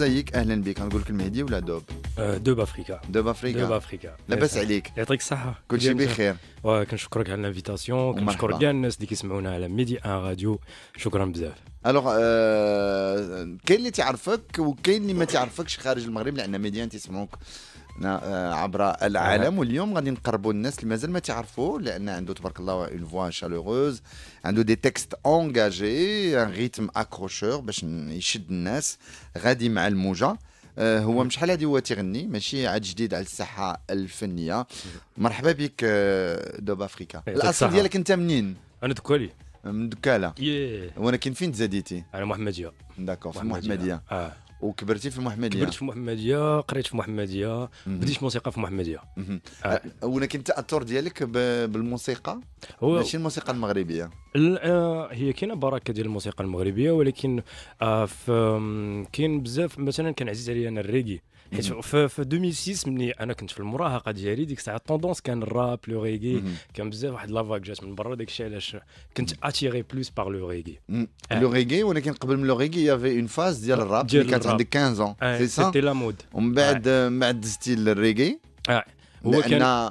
زيك اهلا بك نقول لك المهدي ولا دوب أه، دوب افريكا دوب افريكا دوب افريكا لاباس عليك يعطيك الصحه كل شيء بخير وكنشكرك على الانفيتاسيون كنشكر كاع الناس اللي كيسمعونا على ميدي ان راديو شكرا بزاف الوغ أه، كاين اللي تعرفك وكاين اللي ما تعرفكش خارج المغرب لان ميديان تيسمعوك آه، عبر العالم واليوم غادي نقربوا الناس اللي مازال ما تعرفوا لان عنده تبارك الله اون فوا شالوغوز عنده دي تكست اونجاجي ان ريتم اكروشور باش يشد الناس غادي مع الموجه آه، هو مش شحال هذه هو تيغني ماشي عاد جديد على الساحه الفنيه مرحبا بك آه، دوب افريكا إيه، الاصل ديالك انت منين انا دكالي من دكاله إيه. yeah. ولكن فين تزاديتي انا محمديه داكور محمديه اه وكبرتي في المحمديه كبرت في المحمديه قريت في المحمديه بديت موسيقى في المحمديه آه. أه، ولكن التاثر ديالك بالموسيقى ماشي الموسيقى المغربيه آه، هي كاينه بركه ديال الموسيقى المغربيه ولكن كاين بزاف مثلا كان عزيز علي انا الريغي حيت في, 2006 ملي انا كنت في المراهقه ديالي ديك الساعه التوندونس كان الراب لو ريغي كان بزاف واحد لافاك جات من برا داك الشيء علاش كنت اتيري بلوس باغ لو ريغي لو ريغي ولكن قبل من لو ريغي يافي اون فاز ديال الراب اللي كانت عندك 15 ans سي سا سيتي لا مود ومن بعد آه. من بعد دزتي للريغي آه. هو كان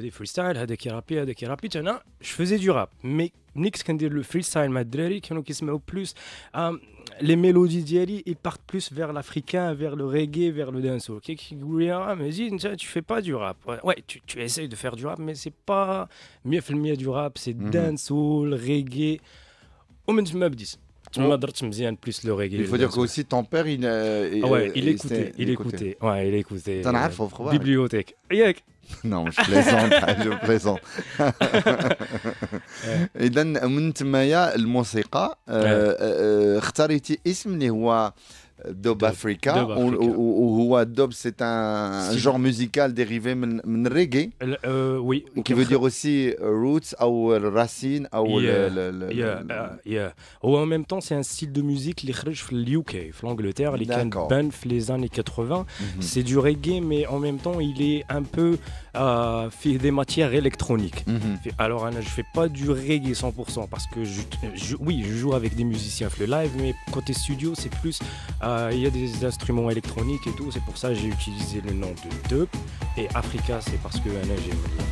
des freestyle hein, des des des يرابي je faisais du rap mais Nix كنت dit le freestyle se se كانوا plus plus hein, les mélodies ديالي ils partent plus vers l'africain vers le reggae vers le dancehall ah, mais qui tu fais pas du rap ouais tu tu essayes de faire du rap mais c'est pas mieux mieux du rap c'est mhm. dancehall reggae au me dis plus le reggae. Il faut dire aussi ton père, il, euh, ah il, il, écoutait, il écoutait. Ouais, il écoutait. Bibliothèque. non, je plaisante, je plaisante. Dub Africa, ou Dub, c'est un genre musical dérivé de reggae. Euh, oui. Qui veut dire aussi euh, roots, ou euh, racines » uh, ou en même temps, c'est un style de musique qui est UK, l'Angleterre, les les années 80. Mhm. C'est du reggae, mais en même temps, il est un peu fait des matières électroniques. Mhm. Alors, je fais pas du reggae 100% parce que oui, je joue avec des musiciens le live, mais côté studio, c'est plus. Euh, il y a des instruments électroniques et tout, c'est pour ça que j'ai utilisé le nom de 2. Et Africa, c'est parce que un ingénieur